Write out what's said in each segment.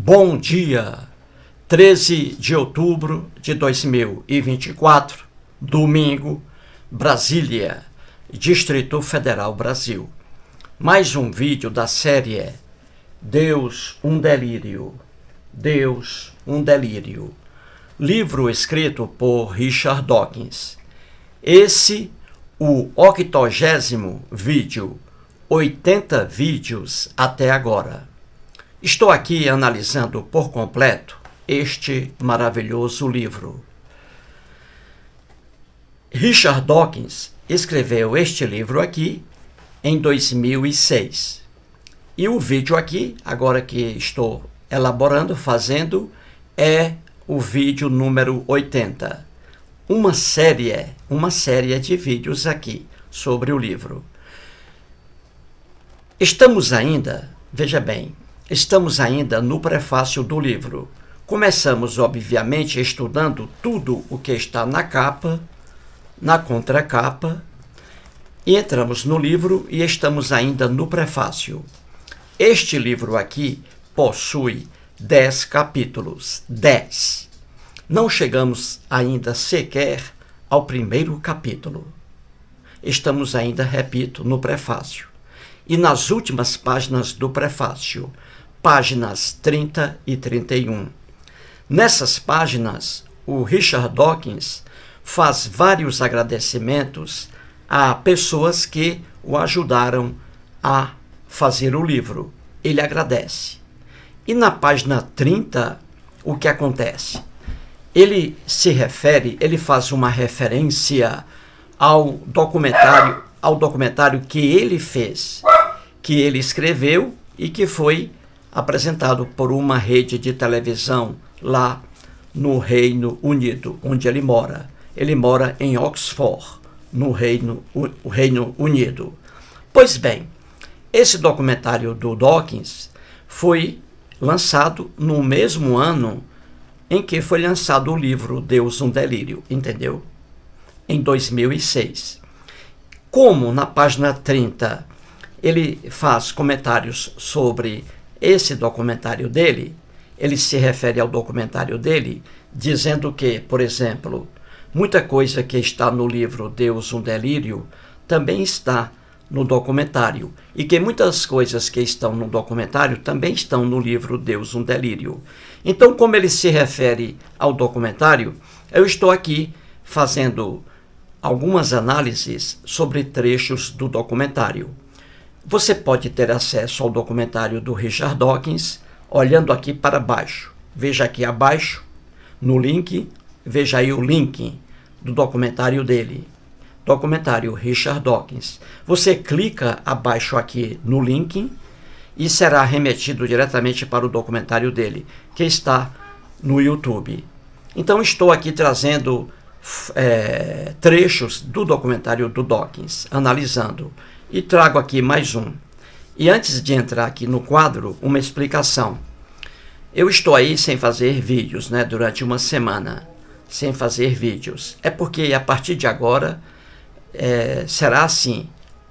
Bom dia, 13 de outubro de 2024, domingo, Brasília, Distrito Federal Brasil. Mais um vídeo da série é Deus, um delírio. Deus, um delírio. Livro escrito por Richard Dawkins. Esse, o octogésimo vídeo, 80 vídeos até agora. Estou aqui analisando por completo este maravilhoso livro. Richard Dawkins escreveu este livro aqui em 2006. E o vídeo aqui, agora que estou elaborando, fazendo, é o vídeo número 80. Uma série, uma série de vídeos aqui sobre o livro. Estamos ainda, veja bem, Estamos ainda no prefácio do livro. Começamos, obviamente, estudando tudo o que está na capa, na contracapa, e entramos no livro e estamos ainda no prefácio. Este livro aqui possui dez capítulos. dez Não chegamos ainda sequer ao primeiro capítulo. Estamos ainda, repito, no prefácio. E nas últimas páginas do prefácio páginas 30 e 31. Nessas páginas, o Richard Dawkins faz vários agradecimentos a pessoas que o ajudaram a fazer o livro. Ele agradece. E na página 30, o que acontece? Ele se refere, ele faz uma referência ao documentário, ao documentário que ele fez, que ele escreveu e que foi apresentado por uma rede de televisão lá no Reino Unido, onde ele mora. Ele mora em Oxford, no Reino, o Reino Unido. Pois bem, esse documentário do Dawkins foi lançado no mesmo ano em que foi lançado o livro Deus um Delírio, entendeu? Em 2006. Como na página 30 ele faz comentários sobre esse documentário dele, ele se refere ao documentário dele dizendo que, por exemplo, muita coisa que está no livro Deus um Delírio também está no documentário e que muitas coisas que estão no documentário também estão no livro Deus um Delírio. Então, como ele se refere ao documentário, eu estou aqui fazendo algumas análises sobre trechos do documentário. Você pode ter acesso ao documentário do Richard Dawkins olhando aqui para baixo. Veja aqui abaixo, no link, veja aí o link do documentário dele. Documentário Richard Dawkins. Você clica abaixo aqui no link e será remetido diretamente para o documentário dele, que está no YouTube. Então, estou aqui trazendo é, trechos do documentário do Dawkins, analisando e trago aqui mais um. E antes de entrar aqui no quadro, uma explicação. Eu estou aí sem fazer vídeos, né, durante uma semana, sem fazer vídeos. É porque a partir de agora é, será assim,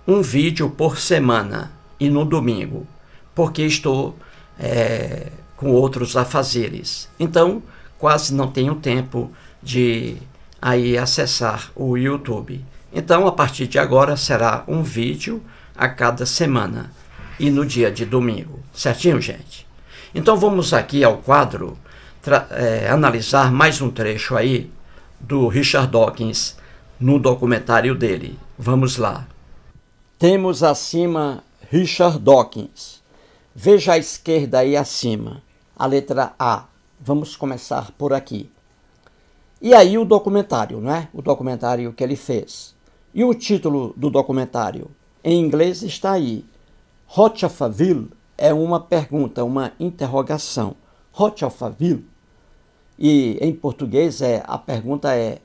um vídeo por semana e no domingo, porque estou é, com outros afazeres. Então, quase não tenho tempo de aí acessar o YouTube. Então, a partir de agora, será um vídeo a cada semana e no dia de domingo. Certinho, gente? Então, vamos aqui ao quadro é, analisar mais um trecho aí do Richard Dawkins no documentário dele. Vamos lá. Temos acima Richard Dawkins. Veja à esquerda aí acima, a letra A. Vamos começar por aqui. E aí o documentário, não é? O documentário que ele fez. E o título do documentário em inglês está aí. Rochafaville é uma pergunta, uma interrogação. Rochafaville. E em português é a pergunta é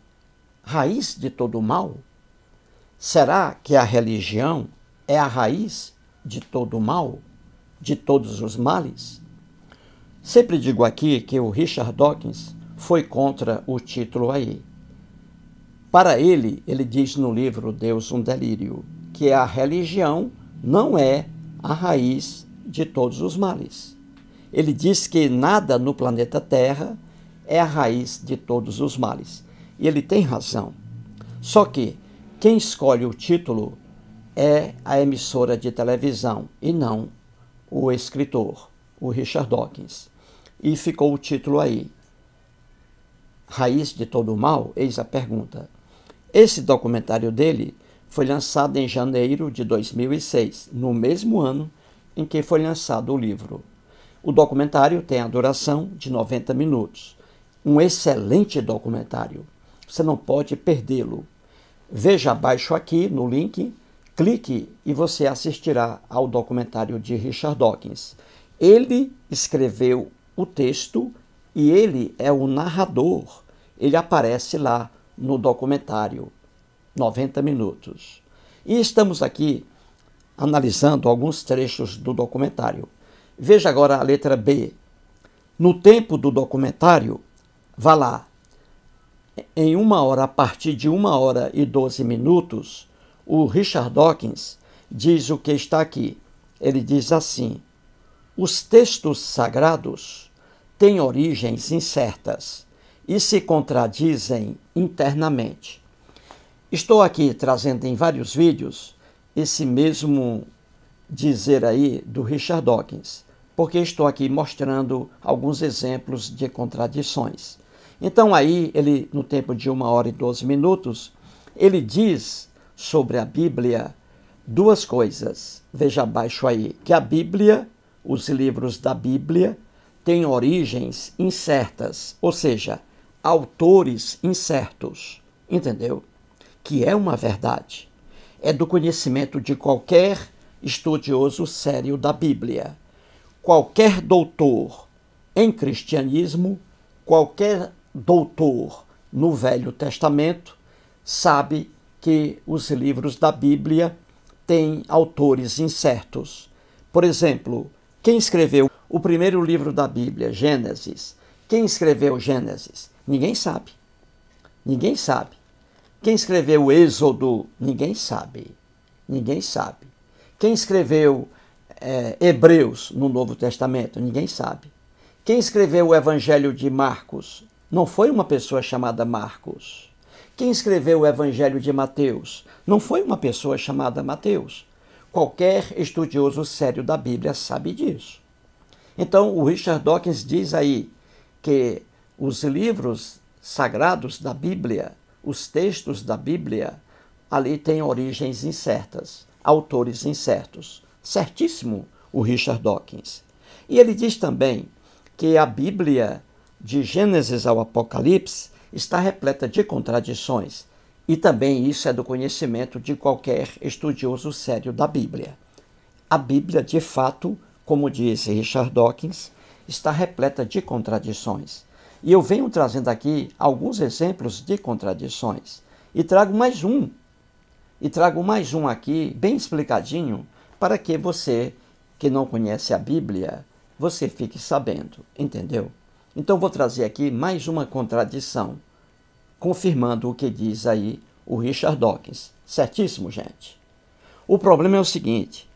raiz de todo o mal? Será que a religião é a raiz de todo o mal, de todos os males? Sempre digo aqui que o Richard Dawkins foi contra o título aí. Para ele, ele diz no livro Deus um Delírio, que a religião não é a raiz de todos os males. Ele diz que nada no planeta Terra é a raiz de todos os males. E ele tem razão. Só que quem escolhe o título é a emissora de televisão e não o escritor, o Richard Dawkins. E ficou o título aí. Raiz de todo o mal? Eis a pergunta. Esse documentário dele foi lançado em janeiro de 2006, no mesmo ano em que foi lançado o livro. O documentário tem a duração de 90 minutos. Um excelente documentário. Você não pode perdê-lo. Veja abaixo aqui no link, clique e você assistirá ao documentário de Richard Dawkins. Ele escreveu o texto e ele é o narrador. Ele aparece lá no documentário 90 Minutos. E estamos aqui analisando alguns trechos do documentário. Veja agora a letra B. No tempo do documentário, vá lá. Em uma hora, a partir de uma hora e doze minutos, o Richard Dawkins diz o que está aqui. Ele diz assim: os textos sagrados têm origens incertas e se contradizem internamente. Estou aqui trazendo em vários vídeos esse mesmo dizer aí do Richard Dawkins, porque estou aqui mostrando alguns exemplos de contradições. Então aí ele, no tempo de uma hora e doze minutos, ele diz sobre a Bíblia duas coisas. Veja abaixo aí que a Bíblia, os livros da Bíblia, têm origens incertas, ou seja, autores incertos, entendeu? Que é uma verdade. É do conhecimento de qualquer estudioso sério da Bíblia. Qualquer doutor em cristianismo, qualquer doutor no Velho Testamento sabe que os livros da Bíblia têm autores incertos. Por exemplo, quem escreveu o primeiro livro da Bíblia, Gênesis? Quem escreveu Gênesis? Ninguém sabe. Ninguém sabe. Quem escreveu o Êxodo? Ninguém sabe. Ninguém sabe. Quem escreveu é, Hebreus no Novo Testamento? Ninguém sabe. Quem escreveu o Evangelho de Marcos? Não foi uma pessoa chamada Marcos. Quem escreveu o Evangelho de Mateus? Não foi uma pessoa chamada Mateus. Qualquer estudioso sério da Bíblia sabe disso. Então, o Richard Dawkins diz aí que os livros sagrados da Bíblia, os textos da Bíblia, ali têm origens incertas, autores incertos. Certíssimo o Richard Dawkins. E ele diz também que a Bíblia, de Gênesis ao Apocalipse, está repleta de contradições. E também isso é do conhecimento de qualquer estudioso sério da Bíblia. A Bíblia, de fato, como diz Richard Dawkins, está repleta de contradições. E eu venho trazendo aqui alguns exemplos de contradições. E trago mais um. E trago mais um aqui, bem explicadinho, para que você que não conhece a Bíblia, você fique sabendo, entendeu? Então vou trazer aqui mais uma contradição, confirmando o que diz aí o Richard Dawkins. Certíssimo, gente. O problema é o seguinte: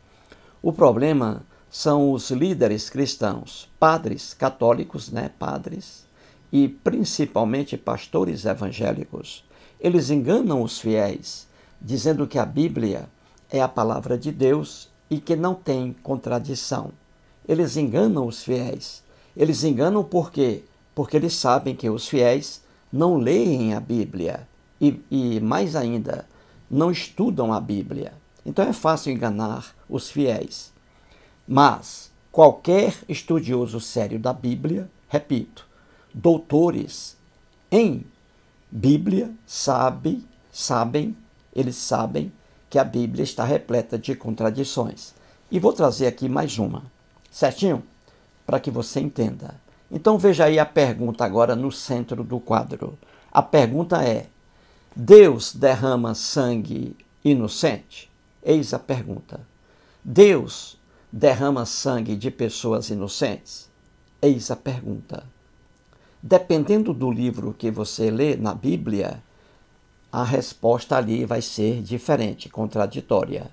o problema são os líderes cristãos, padres católicos, né? Padres, e principalmente pastores evangélicos. Eles enganam os fiéis, dizendo que a Bíblia é a palavra de Deus e que não tem contradição. Eles enganam os fiéis. Eles enganam por quê? Porque eles sabem que os fiéis não leem a Bíblia e, e mais ainda, não estudam a Bíblia. Então é fácil enganar os fiéis. Mas qualquer estudioso sério da Bíblia, repito, doutores em Bíblia sabem sabem, eles sabem que a Bíblia está repleta de contradições. E vou trazer aqui mais uma, certinho? Para que você entenda. Então veja aí a pergunta agora no centro do quadro. A pergunta é: Deus derrama sangue inocente? Eis a pergunta. Deus derrama sangue de pessoas inocentes? Eis a pergunta dependendo do livro que você lê na Bíblia, a resposta ali vai ser diferente, contraditória.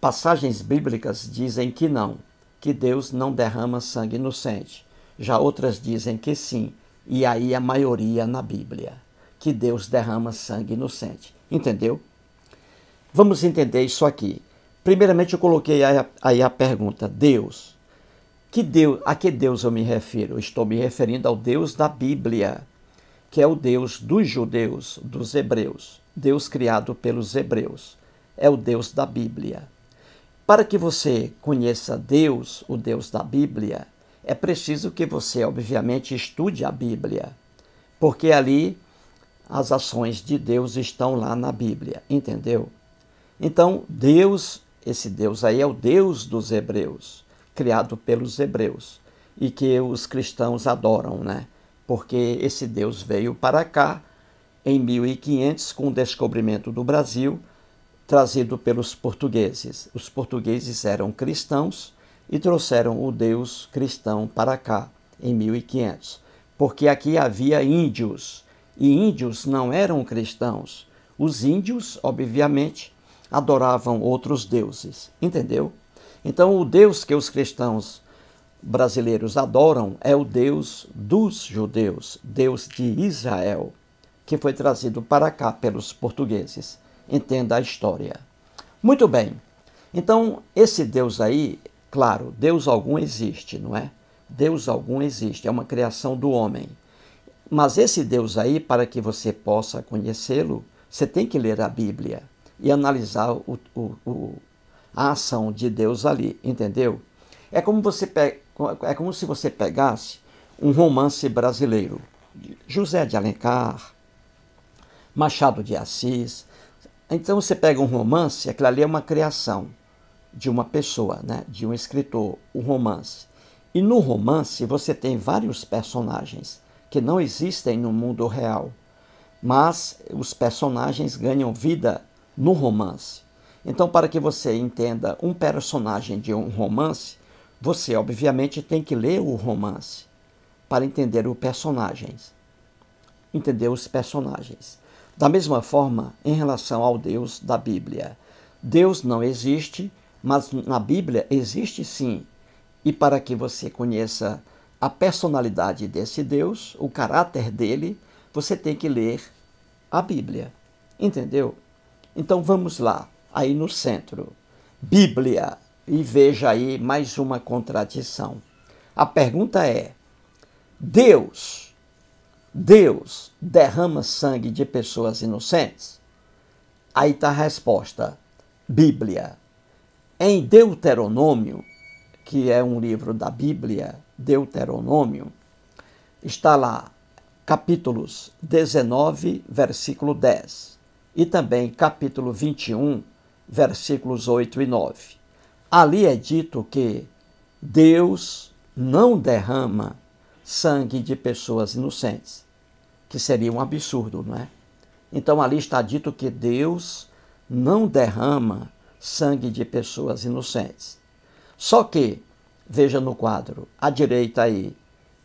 Passagens bíblicas dizem que não, que Deus não derrama sangue inocente. Já outras dizem que sim, e aí a maioria na Bíblia, que Deus derrama sangue inocente. Entendeu? Vamos entender isso aqui. Primeiramente, eu coloquei aí a, pergunta: Deus, que Deus, a que Deus eu me refiro? Eu estou me referindo ao Deus da Bíblia, que é o Deus dos judeus, dos hebreus, Deus criado pelos hebreus. É o Deus da Bíblia. Para que você conheça Deus, o Deus da Bíblia, é preciso que você, obviamente, estude a Bíblia, porque ali as ações de Deus estão lá na Bíblia, entendeu? Então, Deus, esse Deus aí é o Deus dos hebreus criado pelos hebreus e que os cristãos adoram, né? Porque esse Deus veio para cá em 1500 com o descobrimento do Brasil, trazido pelos portugueses. Os portugueses eram cristãos e trouxeram o Deus cristão para cá em 1500, porque aqui havia índios e índios não eram cristãos. Os índios, obviamente, adoravam outros deuses, entendeu? Então, o Deus que os cristãos brasileiros adoram é o Deus dos judeus, Deus de Israel, que foi trazido para cá pelos portugueses. Entenda a história. Muito bem. Então, esse Deus aí, claro, Deus algum existe, não é? Deus algum existe, é uma criação do homem. Mas esse Deus aí, para que você possa conhecê-lo, você tem que ler a Bíblia e analisar o, o, a ação de Deus ali, entendeu? É como, você é como se você pegasse um romance brasileiro. José de Alencar, Machado de Assis. Então você pega um romance, aquilo ali é uma criação de uma pessoa, né? de um escritor, um romance. E no romance você tem vários personagens que não existem no mundo real, mas os personagens ganham vida no romance. Então, para que você entenda um personagem de um romance, você obviamente tem que ler o romance para entender os personagens. Entender os personagens. Da mesma forma, em relação ao Deus da Bíblia, Deus não existe, mas na Bíblia existe sim. E para que você conheça a personalidade desse Deus, o caráter dele, você tem que ler a Bíblia. Entendeu? Então vamos lá aí no centro. Bíblia, e veja aí mais uma contradição. A pergunta é: Deus, Deus derrama sangue de pessoas inocentes? Aí está a resposta: Bíblia. Em Deuteronômio, que é um livro da Bíblia, Deuteronômio, está lá capítulos 19, versículo 10, e também capítulo 21, versículos 8 e 9. Ali é dito que Deus não derrama sangue de pessoas inocentes, que seria um absurdo, não é? Então ali está dito que Deus não derrama sangue de pessoas inocentes. Só que, veja no quadro, à direita aí,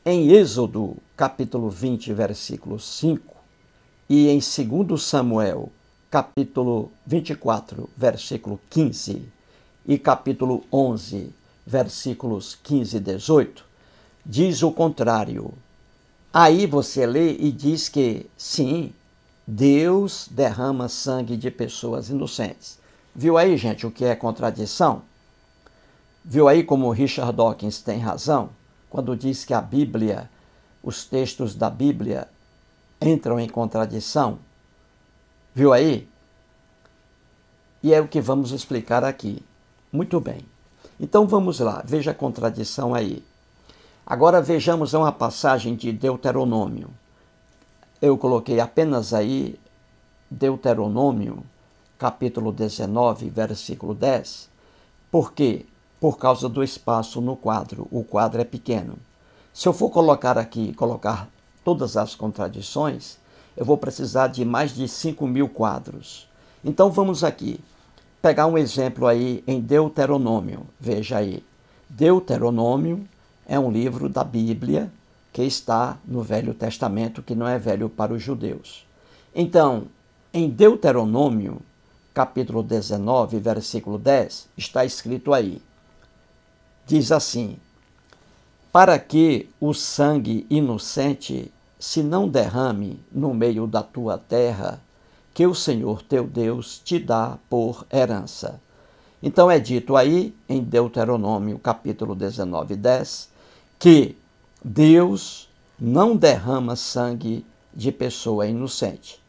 em Êxodo, capítulo 20, versículo 5, e em 2 Samuel, capítulo 24, versículo 15, e capítulo 11, versículos 15 e 18, diz o contrário. Aí você lê e diz que, sim, Deus derrama sangue de pessoas inocentes. Viu aí, gente, o que é contradição? Viu aí como Richard Dawkins tem razão quando diz que a Bíblia, os textos da Bíblia, entram em contradição? Viu aí? E é o que vamos explicar aqui. Muito bem. Então vamos lá, veja a contradição aí. Agora vejamos uma passagem de Deuteronômio. Eu coloquei apenas aí Deuteronômio, capítulo 19, versículo 10. Por quê? Por causa do espaço no quadro. O quadro é pequeno. Se eu for colocar aqui, colocar todas as contradições, eu vou precisar de mais de 5 mil quadros. Então vamos aqui pegar um exemplo aí em Deuteronômio. Veja aí. Deuteronômio é um livro da Bíblia que está no Velho Testamento, que não é velho para os judeus. Então, em Deuteronômio, capítulo 19, versículo 10, está escrito aí: diz assim: Para que o sangue inocente se não derrame no meio da tua terra, que o Senhor teu Deus te dá por herança. Então é dito aí em Deuteronômio capítulo 19, 10, que Deus não derrama sangue de pessoa inocente,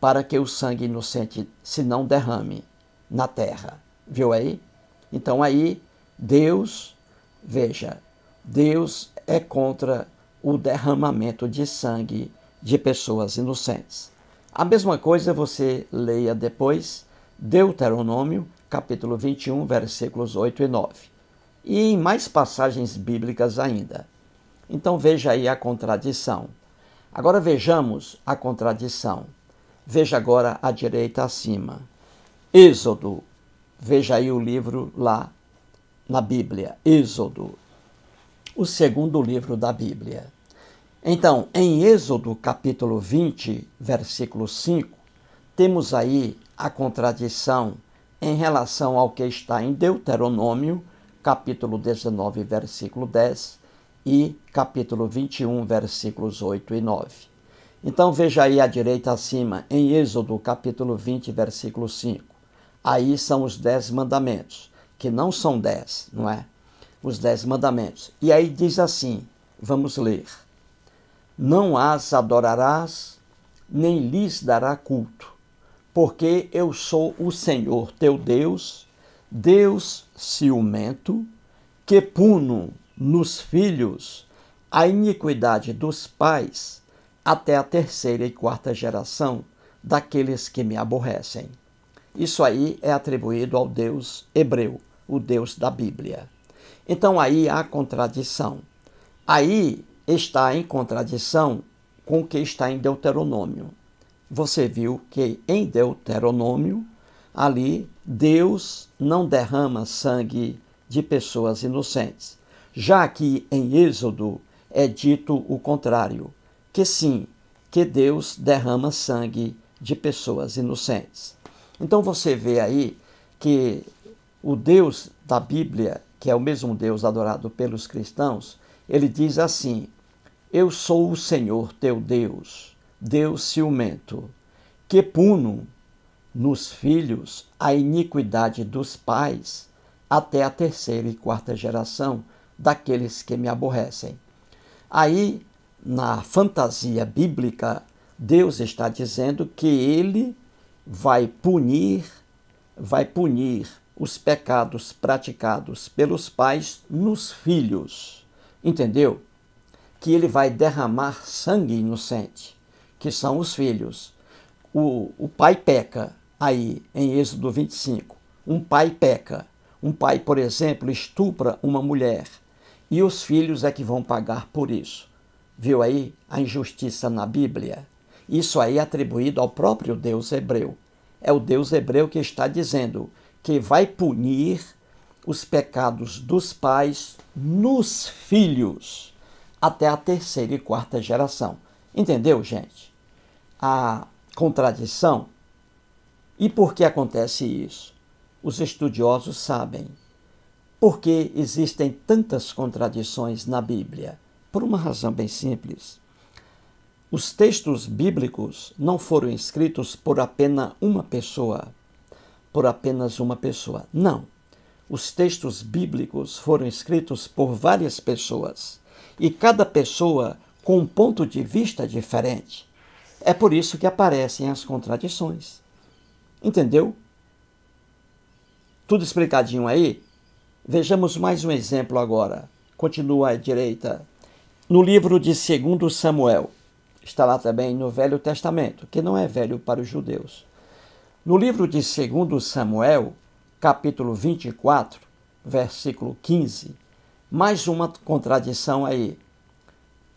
para que o sangue inocente se não derrame na terra. Viu aí? Então aí Deus, veja, Deus é contra o derramamento de sangue de pessoas inocentes. A mesma coisa você leia depois Deuteronômio, capítulo 21, versículos 8 e 9. E em mais passagens bíblicas ainda. Então veja aí a contradição. Agora vejamos a contradição. Veja agora à direita acima. Êxodo. Veja aí o livro lá na Bíblia. Êxodo, o segundo livro da Bíblia. Então, em Êxodo capítulo 20, versículo 5, temos aí a contradição em relação ao que está em Deuteronômio, capítulo 19, versículo 10 e capítulo 21, versículos 8 e 9. Então veja aí à direita acima, em Êxodo capítulo 20, versículo 5. Aí são os dez mandamentos, que não são dez, não é? os Dez Mandamentos. E aí diz assim: vamos ler. Não as adorarás, nem lhes dará culto, porque eu sou o Senhor teu Deus, Deus ciumento, que puno nos filhos a iniquidade dos pais até a terceira e quarta geração daqueles que me aborrecem. Isso aí é atribuído ao Deus hebreu, o Deus da Bíblia. Então aí há contradição. Aí está em contradição com o que está em Deuteronômio. Você viu que em Deuteronômio, ali, Deus não derrama sangue de pessoas inocentes. Já que em Êxodo é dito o contrário, que sim, que Deus derrama sangue de pessoas inocentes. Então você vê aí que o Deus da Bíblia que é o mesmo Deus adorado pelos cristãos, ele diz assim: Eu sou o Senhor teu Deus, Deus ciumento, que puno nos filhos a iniquidade dos pais até a terceira e quarta geração daqueles que me aborrecem. Aí, na fantasia bíblica, Deus está dizendo que ele vai punir, vai punir os pecados praticados pelos pais nos filhos. Entendeu? Que ele vai derramar sangue inocente, que são os filhos. O, o pai peca, aí em Êxodo 25. Um pai peca. Um pai, por exemplo, estupra uma mulher. E os filhos é que vão pagar por isso. Viu aí a injustiça na Bíblia? Isso aí é atribuído ao próprio Deus hebreu. É o Deus hebreu que está dizendo: que vai punir os pecados dos pais nos filhos até a terceira e quarta geração. Entendeu, gente? A contradição. E por que acontece isso? Os estudiosos sabem. Por que existem tantas contradições na Bíblia? Por uma razão bem simples. Os textos bíblicos não foram escritos por apenas uma pessoa, por apenas uma pessoa. Não. Os textos bíblicos foram escritos por várias pessoas e cada pessoa com um ponto de vista diferente. É por isso que aparecem as contradições. Entendeu? Tudo explicadinho aí? Vejamos mais um exemplo agora. Continua à direita. No livro de 2 Samuel, está lá também no Velho Testamento, que não é velho para os judeus. No livro de 2 Samuel, capítulo 24, versículo 15, mais uma contradição aí.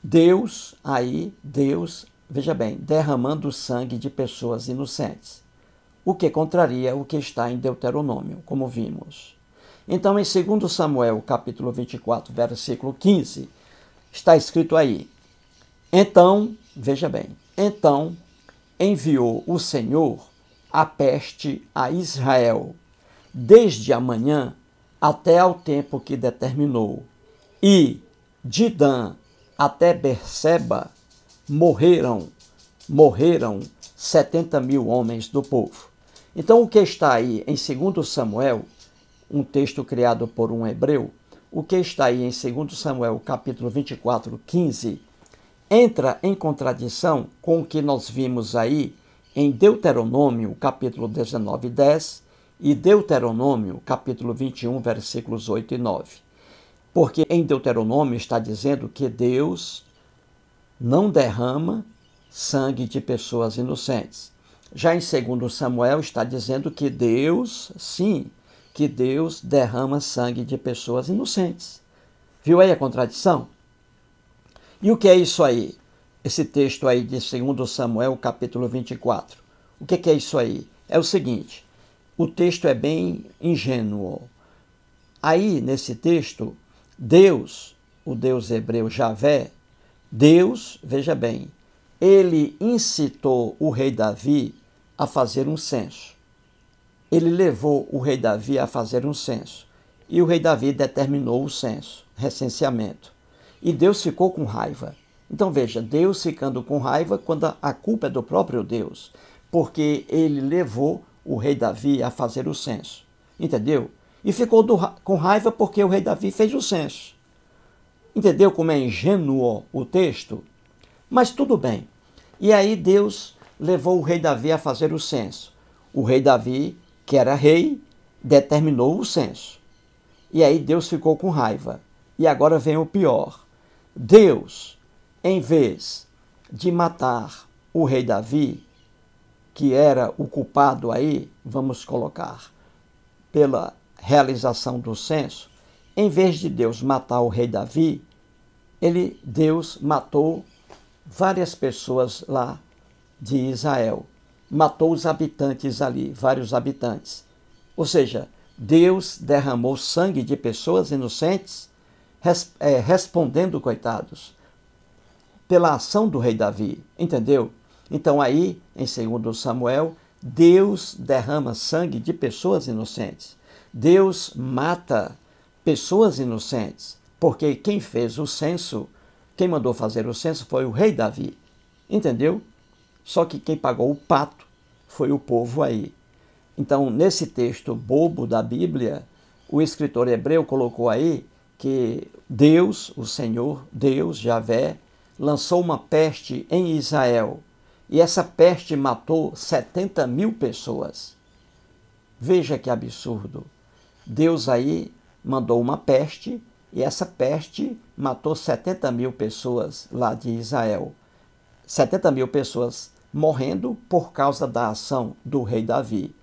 Deus, aí, Deus, veja bem, derramando sangue de pessoas inocentes, o que contraria o que está em Deuteronômio, como vimos. Então, em 2 Samuel, capítulo 24, versículo 15, está escrito aí: Então, veja bem, então enviou o Senhor a peste a Israel, desde amanhã até ao tempo que determinou. E de Dan até Berseba morreram, morreram 70 mil homens do povo. Então, o que está aí em 2 Samuel, um texto criado por um hebreu, o que está aí em 2 Samuel, capítulo 24, 15, entra em contradição com o que nós vimos aí em Deuteronômio, capítulo 19, 10 e Deuteronômio, capítulo 21, versículos 8 e 9. Porque em Deuteronômio está dizendo que Deus não derrama sangue de pessoas inocentes. Já em 2 Samuel está dizendo que Deus, sim, que Deus derrama sangue de pessoas inocentes. Viu aí a contradição? E o que é isso aí? esse texto aí de 2 Samuel, capítulo 24. O que, que é isso aí? É o seguinte: o texto é bem ingênuo. Aí, nesse texto, Deus, o Deus hebreu Javé, Deus, veja bem, ele incitou o rei Davi a fazer um censo. Ele levou o rei Davi a fazer um censo. E o rei Davi determinou o censo, recenseamento. E Deus ficou com raiva então veja, Deus ficando com raiva quando a culpa é do próprio Deus, porque ele levou o rei Davi a fazer o censo, entendeu? E ficou do, com raiva porque o rei Davi fez o censo. Entendeu como é ingênuo o texto? Mas tudo bem. E aí Deus levou o rei Davi a fazer o censo. O rei Davi, que era rei, determinou o censo. E aí Deus ficou com raiva. E agora vem o pior. Deus em vez de matar o rei Davi, que era o culpado aí, vamos colocar, pela realização do censo, em vez de Deus matar o rei Davi, ele Deus matou várias pessoas lá de Israel. Matou os habitantes ali, vários habitantes. Ou seja, Deus derramou sangue de pessoas inocentes, eh, respondendo, coitados, pela ação do rei Davi, entendeu? Então aí, em 2 Samuel, Deus derrama sangue de pessoas inocentes. Deus mata pessoas inocentes, porque quem fez o censo, quem mandou fazer o censo foi o rei Davi, entendeu? Só que quem pagou o pato foi o povo aí. Então, nesse texto bobo da Bíblia, o escritor hebreu colocou aí que Deus, o Senhor, Deus, Javé, lançou uma peste em Israel e essa peste matou 70 mil pessoas. Veja que absurdo. Deus aí mandou uma peste e essa peste matou 70 mil pessoas lá de Israel. 70 mil pessoas morrendo por causa da ação do rei Davi.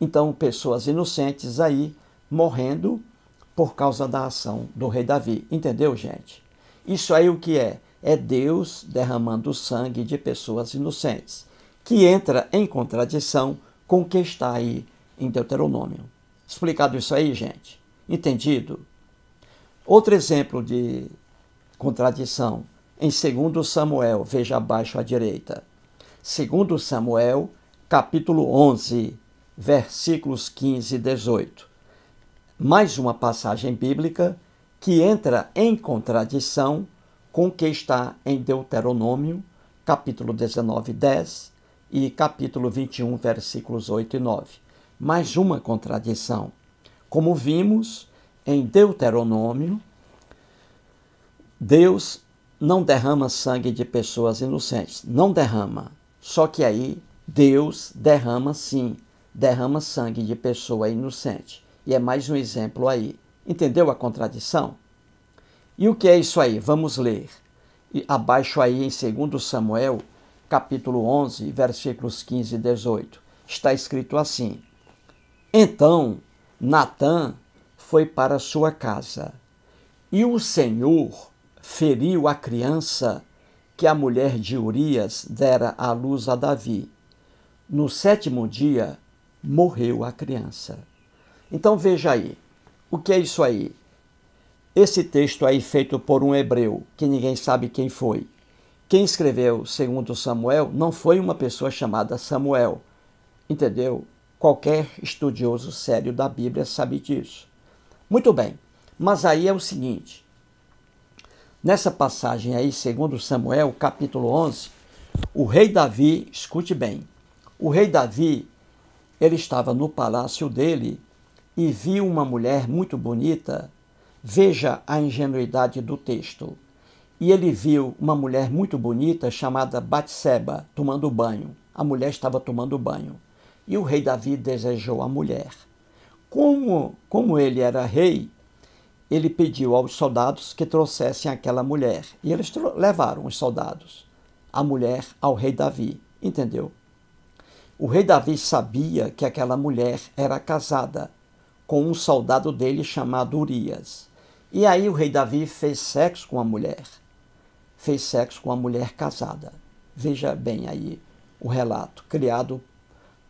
Então, pessoas inocentes aí morrendo por causa da ação do rei Davi. Entendeu, gente? Isso aí o que é? é Deus derramando o sangue de pessoas inocentes, que entra em contradição com o que está aí em Deuteronômio. Explicado isso aí, gente? Entendido? Outro exemplo de contradição em 2 Samuel, veja abaixo à direita. 2 Samuel, capítulo 11, versículos 15 e 18. Mais uma passagem bíblica que entra em contradição com que está em Deuteronômio, capítulo 19, 10 e capítulo 21, versículos 8 e 9. Mais uma contradição. Como vimos em Deuteronômio, Deus não derrama sangue de pessoas inocentes, não derrama. Só que aí Deus derrama sim, derrama sangue de pessoa inocente. E é mais um exemplo aí. Entendeu a contradição? E o que é isso aí? Vamos ler. E abaixo aí em 2 Samuel, capítulo 11, versículos 15 e 18. Está escrito assim: Então Natã foi para sua casa, e o Senhor feriu a criança que a mulher de Urias dera à luz a Davi. No sétimo dia, morreu a criança. Então veja aí, o que é isso aí? Esse texto aí feito por um hebreu, que ninguém sabe quem foi. Quem escreveu, segundo Samuel, não foi uma pessoa chamada Samuel. Entendeu? Qualquer estudioso sério da Bíblia sabe disso. Muito bem, mas aí é o seguinte: nessa passagem aí, segundo Samuel, capítulo 11, o rei Davi, escute bem, o rei Davi, ele estava no palácio dele e viu uma mulher muito bonita Veja a ingenuidade do texto. E ele viu uma mulher muito bonita chamada Batseba tomando banho. A mulher estava tomando banho. E o rei Davi desejou a mulher. Como, como ele era rei, ele pediu aos soldados que trouxessem aquela mulher. E eles levaram os soldados, a mulher, ao rei Davi. Entendeu? O rei Davi sabia que aquela mulher era casada com um soldado dele chamado Urias. E aí o rei Davi fez sexo com a mulher. Fez sexo com a mulher casada. Veja bem aí o relato criado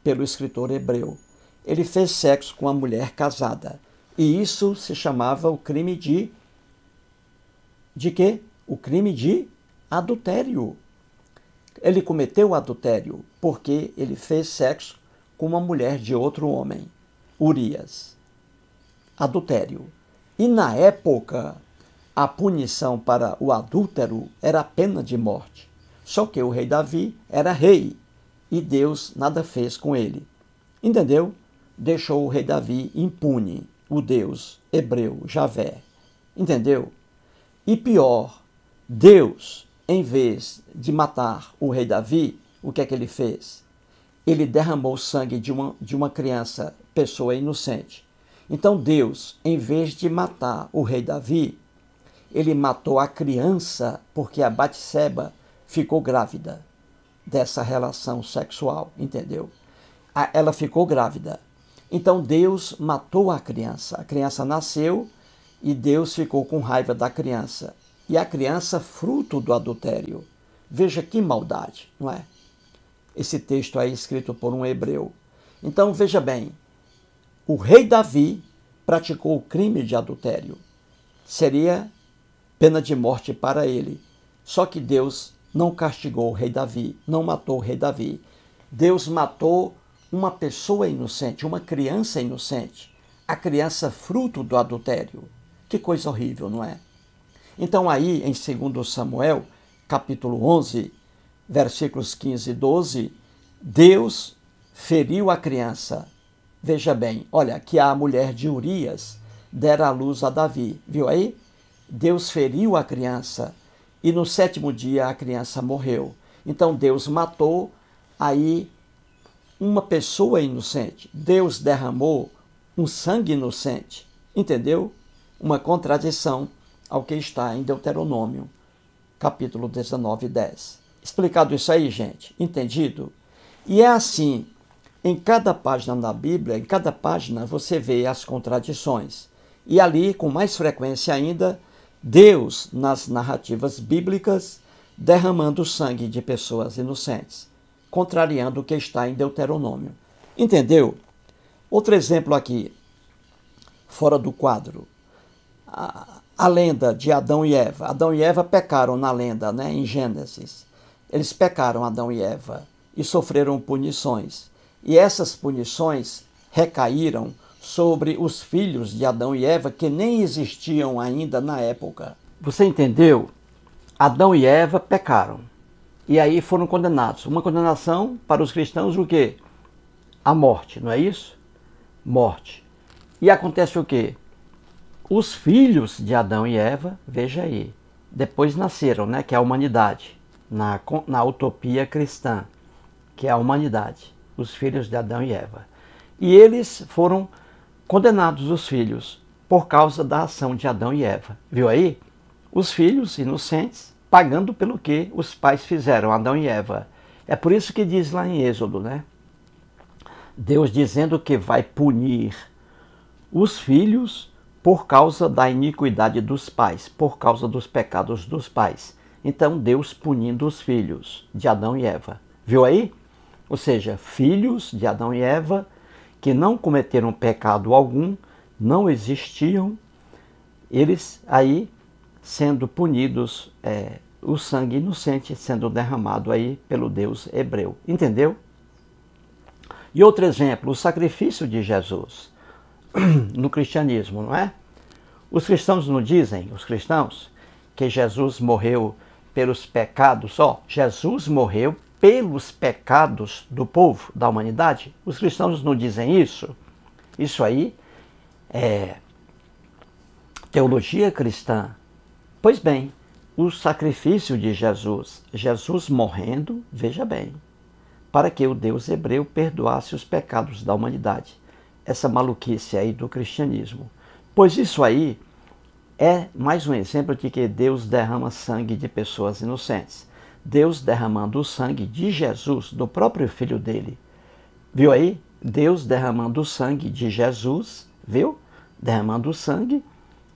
pelo escritor hebreu. Ele fez sexo com a mulher casada. E isso se chamava o crime de de quê? O crime de adultério. Ele cometeu adultério porque ele fez sexo com uma mulher de outro homem, Urias. Adultério. E na época, a punição para o adúltero era a pena de morte. Só que o rei Davi era rei e Deus nada fez com ele. Entendeu? Deixou o rei Davi impune, o Deus hebreu, Javé. Entendeu? E pior, Deus, em vez de matar o rei Davi, o que é que ele fez? Ele derramou sangue de uma, de uma criança, pessoa inocente então Deus, em vez de matar o rei Davi, ele matou a criança porque a Batseba ficou grávida dessa relação sexual, entendeu? Ela ficou grávida. Então Deus matou a criança. A criança nasceu e Deus ficou com raiva da criança. E a criança fruto do adultério. Veja que maldade, não é? Esse texto aí é escrito por um hebreu. Então veja bem, o rei Davi praticou o crime de adultério. Seria pena de morte para ele. Só que Deus não castigou o rei Davi, não matou o rei Davi. Deus matou uma pessoa inocente, uma criança inocente, a criança fruto do adultério. Que coisa horrível, não é? Então, aí em 2 Samuel, capítulo 11, versículos 15 e 12, Deus feriu a criança, Veja bem, olha, que a mulher de Urias dera à luz a Davi, viu aí? Deus feriu a criança e no sétimo dia a criança morreu. Então Deus matou aí uma pessoa inocente. Deus derramou um sangue inocente. Entendeu? Uma contradição ao que está em Deuteronômio, capítulo 19, 10. Explicado isso aí, gente? Entendido? E é assim em cada página da Bíblia, em cada página, você vê as contradições. E ali, com mais frequência ainda, Deus nas narrativas bíblicas derramando sangue de pessoas inocentes, contrariando o que está em Deuteronômio. Entendeu? Outro exemplo aqui, fora do quadro. A, a lenda de Adão e Eva. Adão e Eva pecaram na lenda, né, em Gênesis. Eles pecaram, Adão e Eva, e sofreram punições. E essas punições recaíram sobre os filhos de Adão e Eva que nem existiam ainda na época. Você entendeu? Adão e Eva pecaram. E aí foram condenados. Uma condenação para os cristãos o quê? A morte, não é isso? Morte. E acontece o quê? Os filhos de Adão e Eva, veja aí, depois nasceram, né, que é a humanidade, na, na utopia cristã, que é a humanidade os filhos de Adão e Eva. E eles foram condenados, os filhos, por causa da ação de Adão e Eva. Viu aí? Os filhos inocentes pagando pelo que os pais fizeram, Adão e Eva. É por isso que diz lá em Êxodo, né? Deus dizendo que vai punir os filhos por causa da iniquidade dos pais, por causa dos pecados dos pais. Então Deus punindo os filhos de Adão e Eva. Viu aí? ou seja, filhos de Adão e Eva, que não cometeram pecado algum, não existiam, eles aí sendo punidos, é, o sangue inocente sendo derramado aí pelo Deus hebreu. Entendeu? E outro exemplo, o sacrifício de Jesus no cristianismo, não é? Os cristãos não dizem, os cristãos, que Jesus morreu pelos pecados, ó, Jesus morreu pelos pecados do povo, da humanidade? Os cristãos não dizem isso? Isso aí é teologia cristã. Pois bem, o sacrifício de Jesus, Jesus morrendo, veja bem, para que o Deus hebreu perdoasse os pecados da humanidade. Essa maluquice aí do cristianismo. Pois isso aí é mais um exemplo de que Deus derrama sangue de pessoas inocentes. Deus derramando o sangue de Jesus, do próprio filho dele. Viu aí? Deus derramando o sangue de Jesus, viu? Derramando o sangue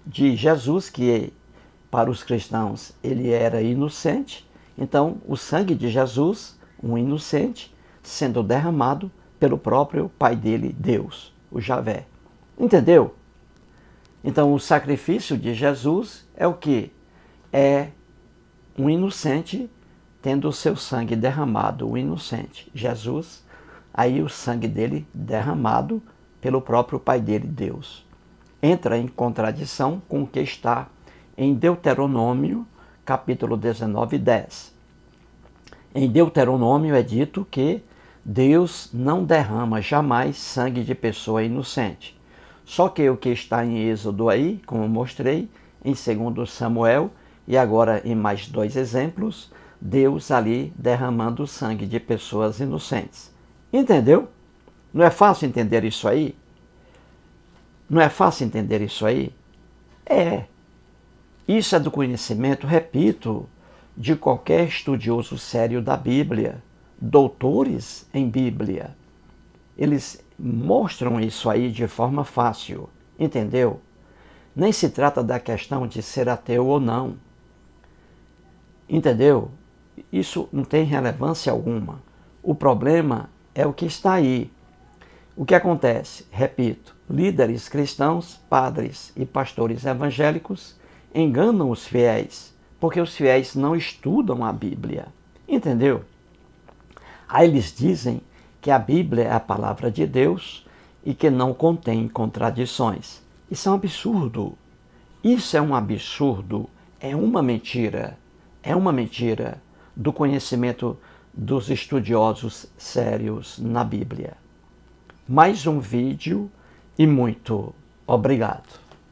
de Jesus, que para os cristãos ele era inocente. Então, o sangue de Jesus, um inocente, sendo derramado pelo próprio pai dele, Deus, o Javé. Entendeu? Então, o sacrifício de Jesus é o que? É um inocente tendo o seu sangue derramado o inocente Jesus, aí o sangue dele derramado pelo próprio Pai dele, Deus. Entra em contradição com o que está em Deuteronômio, capítulo 19, 10. Em Deuteronômio é dito que Deus não derrama jamais sangue de pessoa inocente. Só que o que está em Êxodo aí, como mostrei, em 2 Samuel e agora em mais dois exemplos, Deus ali derramando o sangue de pessoas inocentes. Entendeu? Não é fácil entender isso aí? Não é fácil entender isso aí? É. Isso é do conhecimento, repito, de qualquer estudioso sério da Bíblia, doutores em Bíblia. Eles mostram isso aí de forma fácil, entendeu? Nem se trata da questão de ser ateu ou não. Entendeu? Isso não tem relevância alguma. O problema é o que está aí. O que acontece? Repito, líderes cristãos, padres e pastores evangélicos enganam os fiéis, porque os fiéis não estudam a Bíblia. Entendeu? Aí eles dizem que a Bíblia é a palavra de Deus e que não contém contradições. Isso é um absurdo. Isso é um absurdo. É uma mentira. É uma mentira do conhecimento dos estudiosos sérios na Bíblia. Mais um vídeo e muito obrigado.